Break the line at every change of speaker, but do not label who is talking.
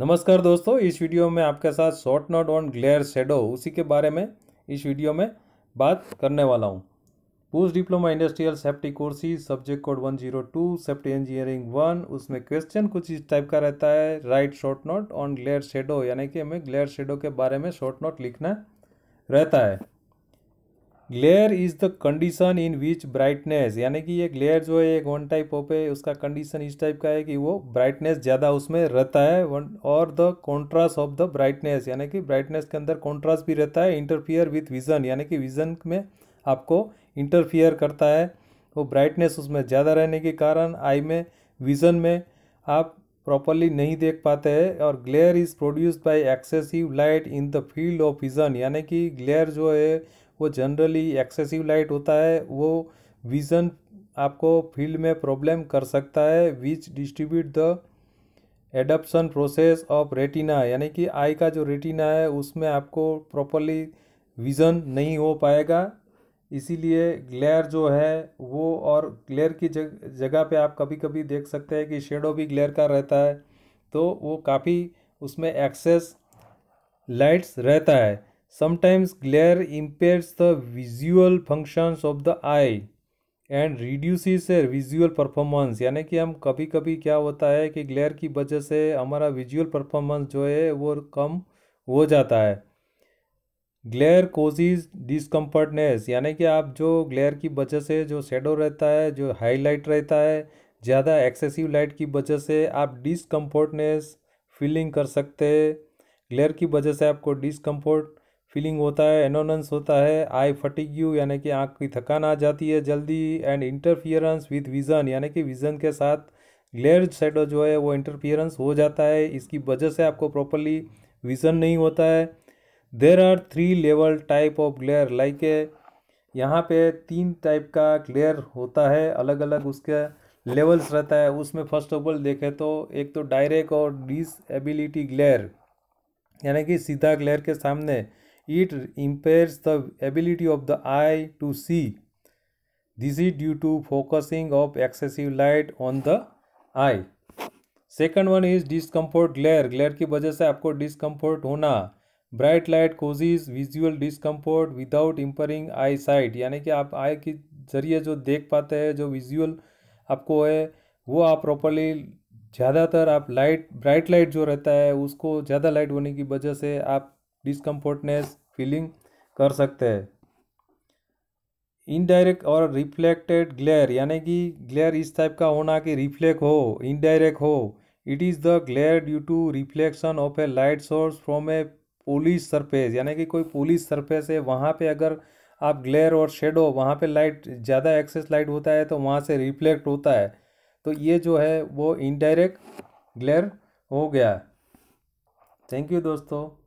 नमस्कार दोस्तों इस वीडियो में आपके साथ short note on glare shadow उसी के बारे में इस वीडियो में बात करने वाला हूँ post diploma industrial safety courses subject code one zero two safety engineering one उसमें क्वेश्चन कुछ इस टाइप का रहता है right short note on glare shadow यानी कि हमें ग्लेयर शेडो के बारे में शॉर्ट नोट लिखना रहता है glare is the condition in which brightness यानी कि ये ग्लेयर जो है एक वन टाइप ऑफ है उसका कंडीशन इस टाइप का है कि वो ब्राइटनेस ज़्यादा उसमें रहता है वन और the contrast of the brightness यानी कि ब्राइटनेस के अंदर कॉन्ट्रास्ट भी रहता है इंटरफियर विथ विज़न यानी कि विज़न में आपको इंटरफियर करता है वो ब्राइटनेस उसमें ज़्यादा रहने के कारण आई में विज़न में आप प्रॉपरली नहीं देख पाते हैं और glare is produced by excessive light in the field of vision यानी कि ग्लेयर जो है वो जनरली एक्सेसिव लाइट होता है वो विज़न आपको फील्ड में प्रॉब्लम कर सकता है which distribute the adaptation process of retina यानी कि आई का जो रेटिना है उसमें आपको प्रॉपरली विज़न नहीं हो पाएगा इसीलिए ग्लेयर जो है वो और ग्लेयर की जग जगह पे आप कभी कभी देख सकते हैं कि शेडो भी ग्लेयर का रहता है तो वो काफ़ी उसमें एक्सेस लाइट्स रहता है Sometimes glare impairs the visual functions of the eye and reduces visual performance यानी कि हम कभी कभी क्या होता है कि ग्लेयर की वजह से हमारा विजुअल परफॉर्मेंस जो है वो कम हो जाता है ग्लेयर कोजिज डिसकम्फर्टनेस यानी कि आप जो ग्लेयर की वजह से जो शेडो रहता है जो हाईलाइट रहता है ज़्यादा एक्सेसिव लाइट की वजह से आप डिसकम्फर्टनेस फीलिंग कर सकते हैं ग्लेयर की वजह से आपको डिसकम्फर्ट फीलिंग होता है एनोनस होता है आई फटिक यू यानी कि आँख की थकान आ जाती है जल्दी एंड इंटरफियरेंस विथ विज़न यानी कि विज़न के साथ ग्लेयर शेडो जो है वो इंटरफियरेंस हो जाता है इसकी वजह से आपको प्रॉपरली विज़न नहीं होता है there are three level type of glare like यहाँ पे तीन टाइप का ग्लेयर होता है अलग अलग उसके लेवल्स रहता है उसमें फर्स्ट ऑफ ऑल देखें तो एक तो डायरेक्ट और डिसएबिलिटी ग्लेयर यानी कि सीधा ग्लेयर के सामने it impairs the ability of the eye to see this is due to focusing of excessive light on the eye second one is discomfort glare glare की वजह से आपको डिसकम्फर्ट होना bright light causes visual discomfort without impairing eye sight यानी कि आप आई के जरिए जो देख पाते हैं जो विजुअल आपको है वो आप प्रॉपरली ज़्यादातर आप लाइट ब्राइट लाइट जो रहता है उसको ज़्यादा लाइट होने की वजह से आप डिसकम्फर्टनेस फीलिंग कर सकते हैं इनडायरेक्ट और रिफ्लेक्टेड ग्लेयर यानी कि ग्लेयर इस टाइप का होना कि रिफ्लेक्ट हो इनडायरेक्ट हो it is the glare due to reflection of a light source from a polish surface यानी कि कोई पोलिश सरफेस है वहाँ पे अगर आप ग्लेयर और शेडो वहाँ पे लाइट ज़्यादा एक्सेस लाइट होता है तो वहाँ से रिफ्लेक्ट होता है तो ये जो है वो इनडायरेक्ट ग्लेयर हो गया थैंक यू दोस्तों